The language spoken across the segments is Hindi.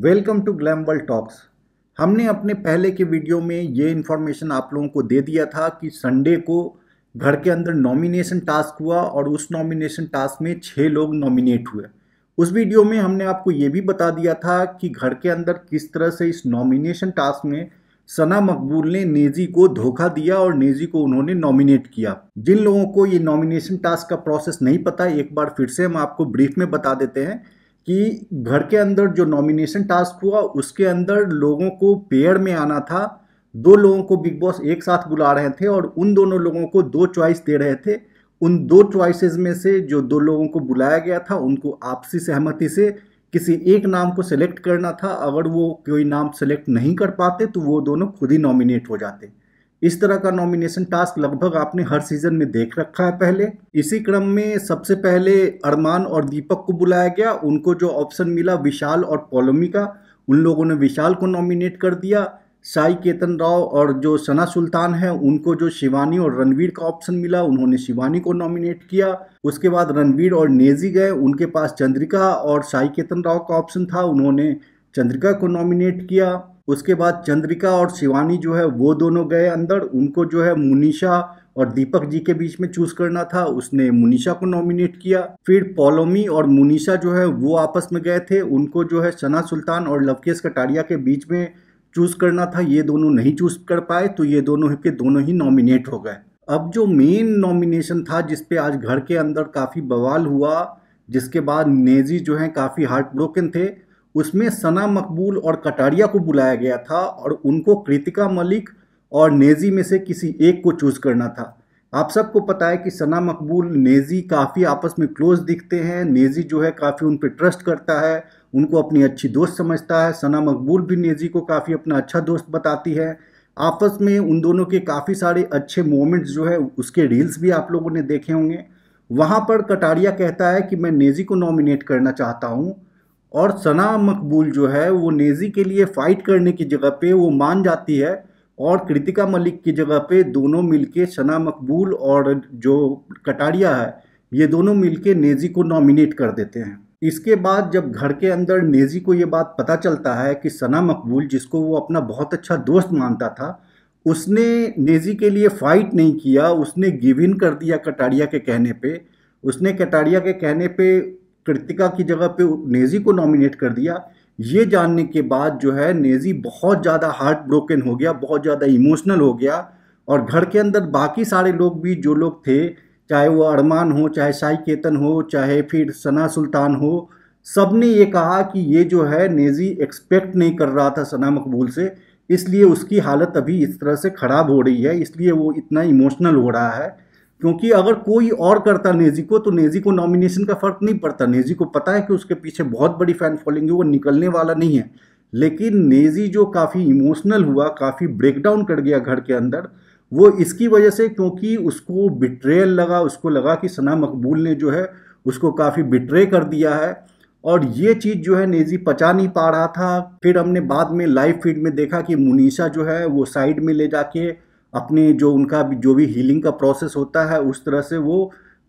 वेलकम टू ग्लैम्बल टॉक्स हमने अपने पहले के वीडियो में ये इन्फॉर्मेशन आप लोगों को दे दिया था कि संडे को घर के अंदर नॉमिनेशन टास्क हुआ और उस नॉमिनेशन टास्क में छः लोग नॉमिनेट हुए उस वीडियो में हमने आपको ये भी बता दिया था कि घर के अंदर किस तरह से इस नॉमिनेशन टास्क में सना मकबूल ने नेजी को धोखा दिया और नेजी को उन्होंने नॉमिनेट किया जिन लोगों को ये नॉमिनेशन टास्क का प्रोसेस नहीं पता एक बार फिर से हम आपको ब्रीफ में बता देते हैं कि घर के अंदर जो नॉमिनेशन टास्क हुआ उसके अंदर लोगों को पेयर में आना था दो लोगों को बिग बॉस एक साथ बुला रहे थे और उन दोनों लोगों को दो चॉइस दे रहे थे उन दो चॉइसेस में से जो दो लोगों को बुलाया गया था उनको आपसी सहमति से किसी एक नाम को सेलेक्ट करना था अगर वो कोई नाम सेलेक्ट नहीं कर पाते तो वो दोनों खुद ही नॉमिनेट हो जाते इस तरह का नॉमिनेशन टास्क लगभग आपने हर सीजन में देख रखा है पहले इसी क्रम में सबसे पहले अरमान और दीपक को बुलाया गया उनको जो ऑप्शन मिला विशाल और पोलोमी का उन लोगों ने विशाल को नॉमिनेट कर दिया साई केतन राव और जो सना सुल्तान है उनको जो शिवानी और रणवीर का ऑप्शन मिला उन्होंने शिवानी को नॉमिनेट किया उसके बाद रणवीर और नेजी गए उनके पास चंद्रिका और साई केतन राव का ऑप्शन था उन्होंने चंद्रिका को नॉमिनेट किया उसके बाद चंद्रिका और शिवानी जो है वो दोनों गए अंदर उनको जो है मुनीषा और दीपक जी के बीच में चूज करना था उसने मुनीषा को नॉमिनेट किया फिर पोलोमी और मुनीषा जो है वो आपस में गए थे उनको जो है सना सुल्तान और लवकेश कटारिया के बीच में चूज करना था ये दोनों नहीं चूज कर पाए तो ये दोनों के दोनों ही नॉमिनेट हो गए अब जो मेन नॉमिनेशन था जिसपे आज घर के अंदर काफ़ी बवाल हुआ जिसके बाद नेजी जो है काफ़ी हार्ट ब्रोकन थे उसमें सना मकबूल और कटारिया को बुलाया गया था और उनको कृतिका मलिक और नेजी में से किसी एक को चूज़ करना था आप सबको पता है कि सना मकबूल नेजी काफ़ी आपस में क्लोज दिखते हैं नेजी जो है काफ़ी उन पर ट्रस्ट करता है उनको अपनी अच्छी दोस्त समझता है सना मकबूल भी नेजी को काफ़ी अपना अच्छा दोस्त बताती है आपस में उन दोनों के काफ़ी सारे अच्छे मोमेंट्स जो है उसके रील्स भी आप लोगों ने देखे होंगे वहाँ पर कटारिया कहता है कि मैं नेजी को नॉमिनेट करना चाहता हूँ और सना मकबूल जो है वो नेजी के लिए फ़ाइट करने की जगह पे वो मान जाती है और कृतिका मलिक की जगह पे दोनों मिलके सना मकबूल और जो कटारिया है ये दोनों मिलके नेजी को नॉमिनेट कर देते हैं इसके बाद जब घर के अंदर नेजी को ये बात पता चलता है कि सना मकबूल जिसको वो अपना बहुत अच्छा दोस्त मानता था उसने नेजी के लिए फ़ाइट नहीं किया उसने गिव इन कर दिया कटारिया के कहने पे उसने कटारिया के कहने पे कृतिका की जगह पे नेजी को नॉमिनेट कर दिया ये जानने के बाद जो है नेजी बहुत ज़्यादा हार्ट ब्रोकन हो गया बहुत ज़्यादा इमोशनल हो गया और घर के अंदर बाकी सारे लोग भी जो लोग थे चाहे वो अरमान हो चाहे शाही केतन हो चाहे फिर सना सुल्तान हो सब ने ये कहा कि ये जो है नेजी एक्सपेक्ट नहीं कर रहा था सना मकबूल से इसलिए उसकी हालत अभी इस तरह से ख़राब हो रही है इसलिए वो इतना इमोशनल हो रहा है क्योंकि अगर कोई और करता नेजी को तो नेजी को नॉमिनेशन का फर्क नहीं पड़ता नेजी को पता है कि उसके पीछे बहुत बड़ी फैन फॉलोइंग है वो निकलने वाला नहीं है लेकिन नेजी जो काफ़ी इमोशनल हुआ काफ़ी ब्रेकडाउन कर गया घर के अंदर वो इसकी वजह से क्योंकि उसको बिट्रेयल लगा उसको लगा कि सना मकबूल ने जो है उसको काफ़ी बिट्रे कर दिया है और ये चीज़ जो है नेजी पचा नहीं पा रहा था फिर हमने बाद में लाइव फीड में देखा कि मुनीषा जो है वो साइड में ले जाके अपने जो उनका जो भी हीलिंग का प्रोसेस होता है उस तरह से वो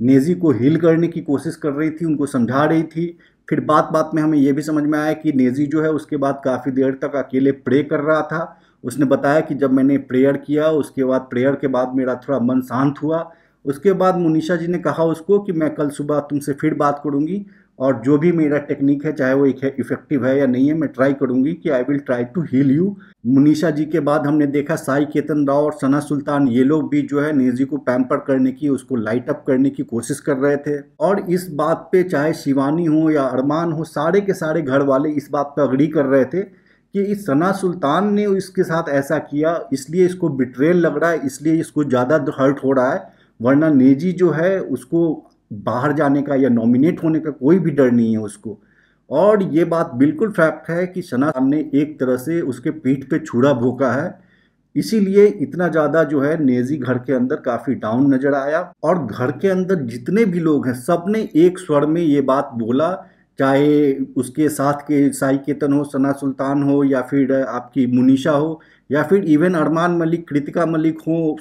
नेजी को हील करने की कोशिश कर रही थी उनको समझा रही थी फिर बात बात में हमें यह भी समझ में आया कि नेजी जो है उसके बाद काफ़ी देर तक अकेले प्रे कर रहा था उसने बताया कि जब मैंने प्रेयर किया उसके बाद प्रेयर के बाद मेरा थोड़ा मन शांत हुआ उसके बाद मुनीषा जी ने कहा उसको कि मैं कल सुबह तुमसे फिर बात करूँगी और जो भी मेरा टेक्निक है चाहे वो इफेक्टिव है या नहीं है मैं ट्राई करूंगी कि I will try to heal you Munisha ji के बाद हमने देखा साई केतन राव और सना सुल्तान ये लोग भी जो है नेजी को पैम्पर करने की उसको लाइट अप करने की कोशिश कर रहे थे और इस बात पे चाहे शिवानी हो या अरमान हो सारे के सारे घर वाले इस बात पर अग्री कर रहे थे कि इस सना सुल्तान ने इसके साथ ऐसा किया इसलिए इसको बिट्रेल लग रहा है इसलिए इसको ज़्यादा हर्ट हो रहा है वरना नेजी जो है उसको बाहर जाने का या नॉमिनेट होने का कोई भी डर नहीं है उसको और ये बात बिल्कुल फैक्ट है कि सना ने एक तरह से उसके पीठ पे छुरा भोंका है इसीलिए इतना ज़्यादा जो है नेजी घर के अंदर काफ़ी डाउन नज़र आया और घर के अंदर जितने भी लोग हैं सब ने एक स्वर में ये बात बोला चाहे उसके साथ के साई केतन हो सना सुल्तान हो या फिर आपकी मुनीषा हो या फिर इवन अरमान मलिक कृतिका मलिक हो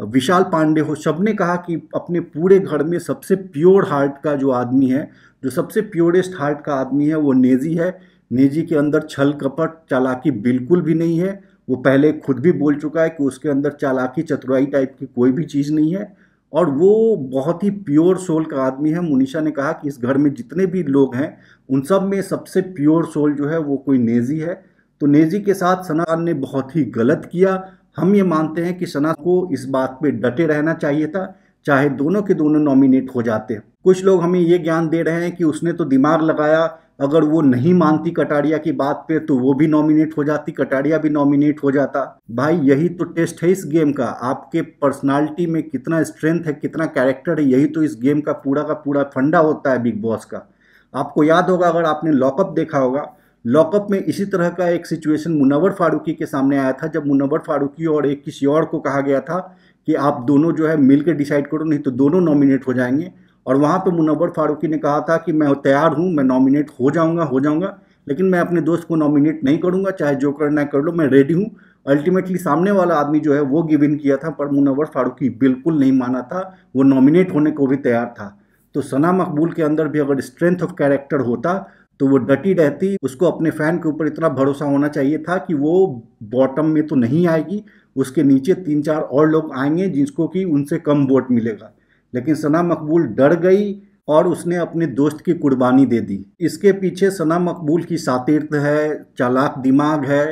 विशाल पांडे हो सब ने कहा कि अपने पूरे घर में सबसे प्योर हार्ट का जो आदमी है जो सबसे प्योरेस्ट हार्ट का आदमी है वो नेजी है नेजी के अंदर छल कपट चालाकी बिल्कुल भी नहीं है वो पहले खुद भी बोल चुका है कि उसके अंदर चालाकी चतुराई टाइप की कोई भी चीज़ नहीं है और वो बहुत ही प्योर सोल का आदमी है मुनीषा ने कहा कि इस घर में जितने भी लोग हैं उन सब में सबसे प्योर सोल जो है वो कोई नेजी है तो नेजी के साथ सना ने बहुत ही गलत किया हम ये मानते हैं कि सना को इस बात पे डटे रहना चाहिए था चाहे दोनों के दोनों नॉमिनेट हो जाते कुछ लोग हमें ये ज्ञान दे रहे हैं कि उसने तो दिमाग लगाया अगर वो नहीं मानती कटारिया की बात पे तो वो भी नॉमिनेट हो जाती कटारिया भी नॉमिनेट हो जाता भाई यही तो टेस्ट है इस गेम का आपके पर्सनालिटी में कितना स्ट्रेंथ है कितना कैरेक्टर है यही तो इस गेम का पूरा का पूरा फंडा होता है बिग बॉस का आपको याद होगा अगर आपने लॉकअप देखा होगा लॉकअप में इसी तरह का एक सिचुएशन मुनवर फारूकी के सामने आया था जब मुनवर फारूकी और एक किसी और को कहा गया था कि आप दोनों जो है मिलकर डिसाइड करो नहीं तो दोनों नॉमिनेट हो जाएंगे और वहाँ पर मुनवर फारूकी ने कहा था कि मैं तैयार हूँ मैं नॉमिनेट हो जाऊँगा हो जाऊँगा लेकिन मैं अपने दोस्त को नॉमिनेट नहीं करूँगा चाहे जो करना है कर लो मैं रेडी हूँ अल्टीमेटली सामने वाला आदमी जो है वो गिव इन किया था पर मुनवर फारूकी बिल्कुल नहीं माना था वो नॉमिनेट होने को भी तैयार था तो सना मकबूल के अंदर भी अगर स्ट्रेंथ ऑफ कैरेक्टर होता तो वो डटी रहती उसको अपने फ़ैन के ऊपर इतना भरोसा होना चाहिए था कि वो बॉटम में तो नहीं आएगी उसके नीचे तीन चार और लोग आएंगे जिसको कि उनसे कम वोट मिलेगा लेकिन सना मकबूल डर गई और उसने अपने दोस्त की कुर्बानी दे दी इसके पीछे सना मकबूल की सातिर्थ है चालाक दिमाग है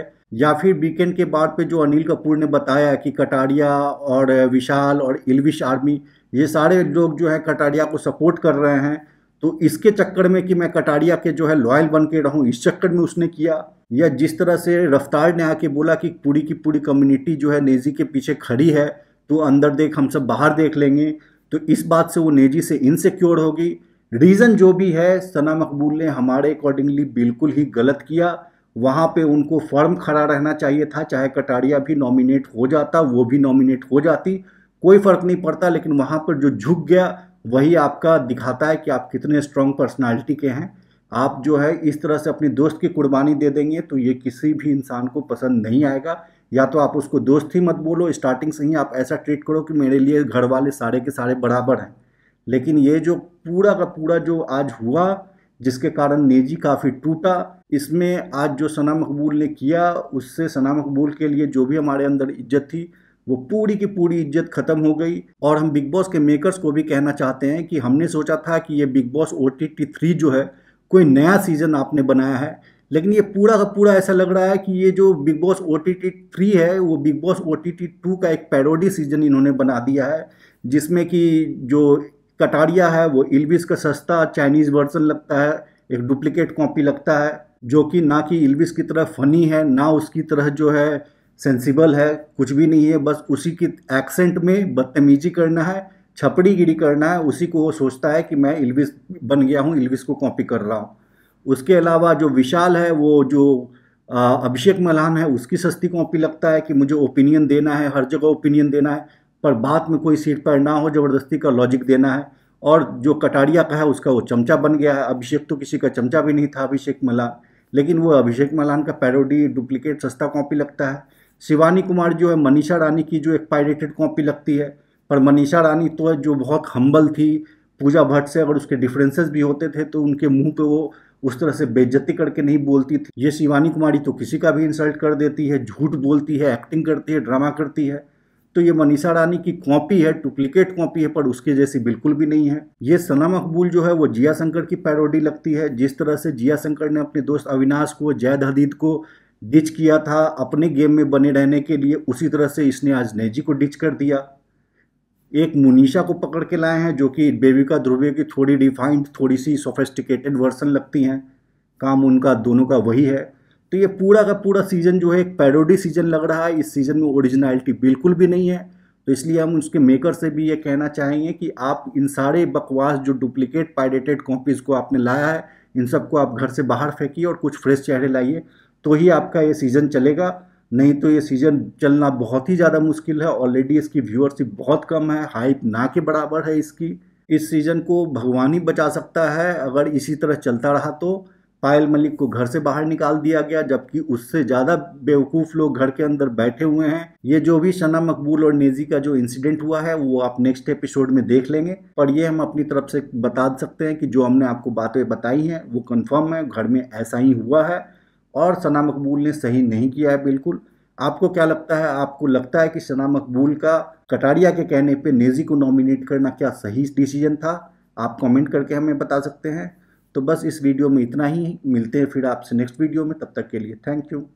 या फिर वीकेंड के बाद पे जो अनिल कपूर ने बताया कि कटारिया और विशाल और इलविश आर्मी ये सारे लोग जो है कटारिया को सपोर्ट कर रहे हैं तो इसके चक्कर में कि मैं कटारिया के जो है लॉयल बन के रहूँ इस चक्कर में उसने किया या जिस तरह से रफ्तार ने आके बोला कि पूरी की पूरी कम्युनिटी जो है नेजी के पीछे खड़ी है तो अंदर देख हम सब बाहर देख लेंगे तो इस बात से वो नेजी से इनसिक्योर होगी रीज़न जो भी है सना मकबूल ने हमारे अकॉर्डिंगली बिल्कुल ही गलत किया वहाँ पे उनको फर्म खड़ा रहना चाहिए था चाहे कटारिया भी नॉमिनेट हो जाता वो भी नॉमिनेट हो जाती कोई फ़र्क नहीं पड़ता लेकिन वहाँ पर जो झुक गया वही आपका दिखाता है कि आप कितने स्ट्रॉन्ग पर्सनालिटी के हैं आप जो है इस तरह से अपने दोस्त की कुर्बानी दे देंगे तो ये किसी भी इंसान को पसंद नहीं आएगा या तो आप उसको दोस्त ही मत बोलो स्टार्टिंग से ही आप ऐसा ट्रीट करो कि मेरे लिए घर वाले सारे के सारे बराबर हैं लेकिन ये जो पूरा का पूरा जो आज हुआ जिसके कारण नेजी काफ़ी टूटा इसमें आज जो सना मकबूल ने किया उससे सना मकबूल के लिए जो भी हमारे अंदर इज्जत थी वो पूरी की पूरी इज्जत खत्म हो गई और हम बिग बॉस के मेकर्स को भी कहना चाहते हैं कि हमने सोचा था कि ये Bigg Boss O T T three जो है कोई नया सीजन आपने बनाया है लेकिन ये पूरा का पूरा ऐसा लग रहा है कि ये जो Bigg Boss O T T three है वो Bigg Boss O T T two का एक पैरोडी सीजन इन्होंने बना दिया है जिसमें कि जो कटारिया है वो इल्विस का सस्ता चाइनीज़ वर्जन लगता है एक डुप्लीकेट कॉपी लगता है जो कि ना कि इल्विस की तरह फ़नी है ना उसकी तरह जो है सेंसिबल है कुछ भी नहीं है बस उसी की एक्सेंट में बदतमीजी करना है छपड़ी गिरी करना है उसी को वो सोचता है कि मैं इल्विस बन गया हूँ इल्विस को कॉपी कर रहा हूँ उसके अलावा जो विशाल है वो जो अभिषेक मलान है उसकी सस्ती कॉपी लगता है कि मुझे ओपिनियन देना है हर जगह ओपिनियन देना है पर बात में कोई सीट पर ना हो ज़बरदस्ती का लॉजिक देना है और जो कटारिया का है उसका वो चमचा बन गया है अभिषेक तो किसी का चमचा भी नहीं था अभिषेक मल्हान लेकिन वो अभिषेक मल्हान का पैरोडी डुप्लीकेट सस्ता कॉपी लगता है शिवानी कुमार जो है मनीषा रानी की जो एक पायरेटेड कॉपी लगती है पर मनीषा रानी तो है जो बहुत हम्बल थी पूजा भट्ट से अगर उसके डिफरेंसेस भी होते थे तो उनके मुंह पे वो उस तरह से बेज्जती करके नहीं बोलती थी ये शिवानी कुमारी तो किसी का भी इंसल्ट कर देती है झूठ बोलती है एक्टिंग करती है ड्रामा करती है तो ये मनीषा रानी की कॉपी है डुप्लीकेट कॉपी है पर उसके जैसी बिल्कुल भी नहीं है ये सना मकबूल जो है वो जिया शंकर की पैरोडी लगती है जिस तरह से जिया शंकर ने अपने दोस्त अविनाश को जैद हदीद को डिच किया था अपने गेम में बने रहने के लिए उसी तरह से इसने आज नेजी को डिच कर दिया एक मुनीषा को पकड़ के लाए हैं जो कि बेबिका ध्रुवे की थोड़ी डिफाइंड थोड़ी सी सोफेस्टिकेटेड वर्सन लगती हैं काम उनका दोनों का वही है तो ये पूरा का पूरा सीज़न जो है एक पैरोडी सीज़न लग रहा है इस सीज़न में ओरिजिनलिटी बिल्कुल भी नहीं है तो इसलिए हम उसके मेकर से भी ये कहना चाहेंगे कि आप इन सारे बकवास जो डुप्लीकेट पायरेटेड कॉपीज़ को आपने लाया है इन सबको आप घर से बाहर फेंकिए और कुछ फ्रेश चेहरे लाइए तो ही आपका ये सीज़न चलेगा नहीं तो ये सीज़न चलना बहुत ही ज़्यादा मुश्किल है ऑलरेडी इसकी व्यूअरशिप बहुत कम है हाइप ना के बराबर है इसकी इस सीज़न को भगवान ही बचा सकता है अगर इसी तरह चलता रहा तो पायल मलिक को घर से बाहर निकाल दिया गया जबकि उससे ज़्यादा बेवकूफ़ लोग घर के अंदर बैठे हुए हैं ये जो भी सना मकबूल और नेजी का जो इंसिडेंट हुआ है वो आप नेक्स्ट एपिसोड में देख लेंगे पर ये हम अपनी तरफ से बता सकते हैं कि जो हमने आपको बातें बताई हैं वो कन्फर्म है घर में ऐसा ही हुआ है और सना मकबूल ने सही नहीं किया है बिल्कुल आपको क्या लगता है आपको लगता है कि सना मकबूल का कटारिया के कहने पे नेजी को नॉमिनेट करना क्या सही डिसीजन था आप कमेंट करके हमें बता सकते हैं तो बस इस वीडियो में इतना ही मिलते हैं फिर आपसे नेक्स्ट वीडियो में तब तक के लिए थैंक यू